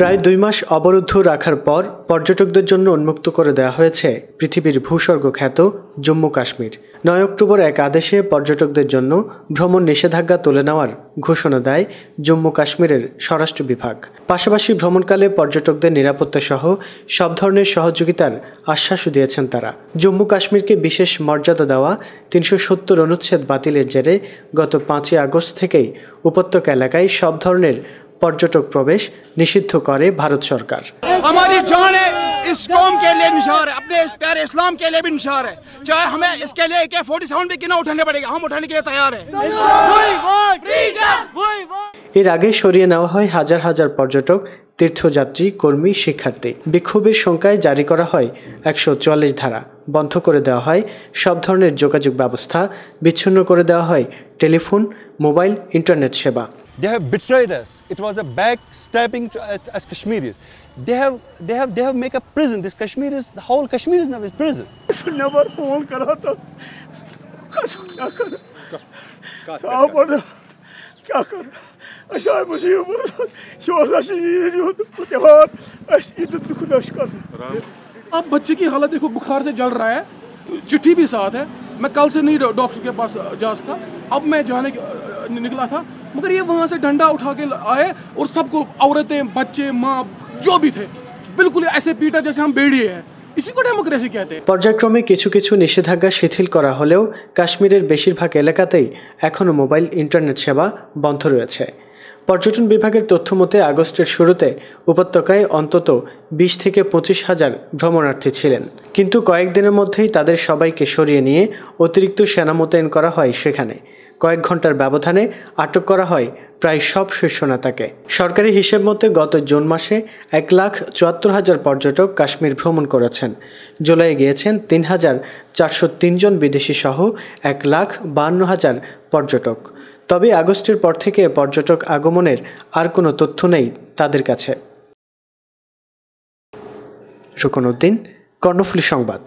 প্রায় দুই মাস অবরুদ্ধ রাখার পর পর্যটকদের জন্য উন্মুক্ত করে দেওয়া হয়েছে পৃথিবীর ভূস্বর্গ খ্যাত জম্মু কাশ্মীর নয় অক্টোবর এক আদেশে পর্যটকদের জন্য ভ্রমণ নিষেধাজ্ঞা তুলে নেওয়ার ঘোষণা দেয় জম্মু কাশ্মীরের স্বরাষ্ট্র বিভাগ পাশাপাশি ভ্রমণকালে পর্যটকদের নিরাপত্তা সহ সব ধরনের সহযোগিতার আশ্বাসও দিয়েছেন তারা জম্মু কাশ্মীরকে বিশেষ মর্যাদা দেওয়া তিনশো সত্তর অনুচ্ছেদ বাতিলের জেরে গত পাঁচই আগস্ট থেকেই উপত্যকা এলাকায় সব ধরনের পর্যটক প্রবেশ নিষিদ্ধ করে ভারত সরকার इस कौम के लिए निशार है अपने इस प्यारे इस्लाम के लिए भी निशार है चाहे हमें इसके लिए के फोर्टी सेवन भी क्यों उठाने पड़ेगा हम उठाने के लिए तैयार है এর আগে সরিয়ে নেওয়া হয় হাজার হাজার পর্যটক তীর্থযাত্রী কর্মী শিক্ষার্থী বিক্ষোভের সংখ্যায় জারি করা হয় একশো ধারা বন্ধ করে দেওয়া হয় সব ধরনের যোগাযোগ ব্যবস্থা বিচ্ছিন্ন করে দেওয়া হয় টেলিফোন মোবাইল ইন্টারনেট সেবা They have betrayed us. It was a backstabbing to, as, Kashmiris. They have, they have, they have make a prison. This Kashmir is, the whole Kashmir is now is prison. You should never phone kara tha. Kya kara? Kya kara? aşağı basıyor. Şu वाला शरीर जो त्यौहार ईद खुदा शुक्र अब बच्चे की हालत देखो बुखार से जल रहा है चिट्ठी भी साथ है मैं कल से नहीं डॉक्टर के पास जा सका अब मैं जाने निकला था मगर ये वहाँ से डंडा उठा के आए और सबको औरतें बच्चे माँ जो भी थे बिल्कुल ऐसे पीटा जैसे हम बेड़िए हैं পর্যায়ক্রমে কিছু কিছু নিষেধাজ্ঞা শিথিল করা হলেও কাশ্মীরের বেশিরভাগ এলাকাতেই এখনও মোবাইল ইন্টারনেট সেবা বন্ধ রয়েছে পর্যটন বিভাগের তথ্য মতে আগস্টের শুরুতে উপত্যকায় অন্তত বিশ থেকে পঁচিশ হাজার ভ্রমণার্থী ছিলেন কিন্তু কয়েকদিনের মধ্যেই তাদের সবাইকে সরিয়ে নিয়ে অতিরিক্ত সেনা মোতায়েন করা হয় সেখানে কয়েক ঘন্টার ব্যবধানে আটক করা হয় প্রায় সব শীর্ষ নেতাকে সরকারি হিসেব মতে গত জুন মাসে এক লাখ চুয়াত্তর হাজার পর্যটক কাশ্মীর ভ্রমণ করেছেন জুলাইয়ে গিয়েছেন তিন হাজার চারশো তিনজন বিদেশি সহ এক লাখ বান্ন হাজার পর্যটক তবে আগস্টের পর থেকে পর্যটক আগমনের আর কোনো তথ্য নেই তাদের কাছে রুকনুদ্দিন কর্ণফুলী সংবাদ